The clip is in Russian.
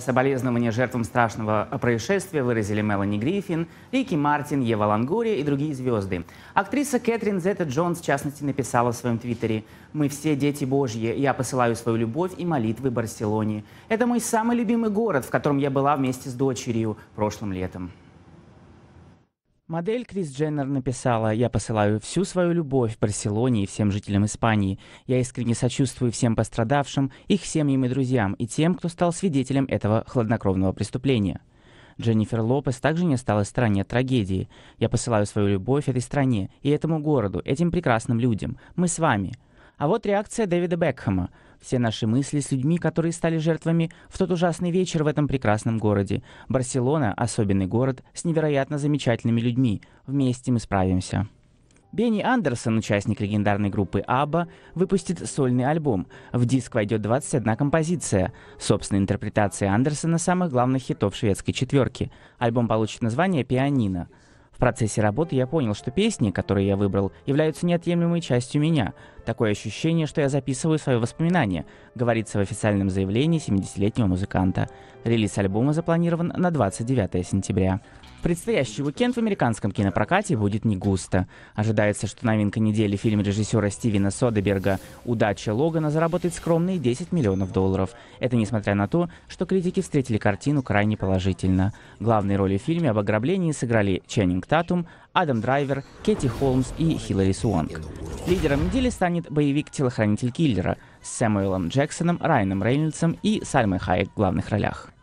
соболезнования жертвам страшного происшествия выразили Мелани Гриффин, Рики Мартин, Ева Лангурия и другие звезды. Актриса Кэтрин Зетта Джонс, в частности, написала в своем твиттере «Мы все дети Божьи, я посылаю свою любовь и молитвы Барселоне. Это мой самый любимый город, в котором я была вместе с дочерью прошлым летом». Модель Крис Дженнер написала «Я посылаю всю свою любовь Барселоне и всем жителям Испании. Я искренне сочувствую всем пострадавшим, их семьям и друзьям, и тем, кто стал свидетелем этого хладнокровного преступления». Дженнифер Лопес также не стала стороне от трагедии. «Я посылаю свою любовь этой стране и этому городу, этим прекрасным людям. Мы с вами». А вот реакция Дэвида Бекхэма. Все наши мысли с людьми, которые стали жертвами в тот ужасный вечер в этом прекрасном городе. Барселона – особенный город с невероятно замечательными людьми. Вместе мы справимся. Бенни Андерсон, участник легендарной группы ABBA, выпустит сольный альбом. В диск войдет 21 композиция, собственная интерпретация Андерсона самых главных хитов шведской четверки. Альбом получит название «Пианино». В процессе работы я понял, что песни, которые я выбрал, являются неотъемлемой частью меня – Такое ощущение, что я записываю свои воспоминания, говорится в официальном заявлении 70-летнего музыканта. Релиз альбома запланирован на 29 сентября. Предстоящий уикенд в американском кинопрокате будет не густо. Ожидается, что новинка недели фильм режиссера Стивена Содеберга «Удача Логана» заработает скромные 10 миллионов долларов. Это несмотря на то, что критики встретили картину крайне положительно. Главные роли в фильме об ограблении сыграли Ченнинг Татум, Адам Драйвер, Кэти Холмс и Хиллари Суонг. Лидером недели станет боевик «Телохранитель киллера» с Сэмюэлом Джексоном, Райаном Рейнольдсом и Сальмой Хайек в главных ролях.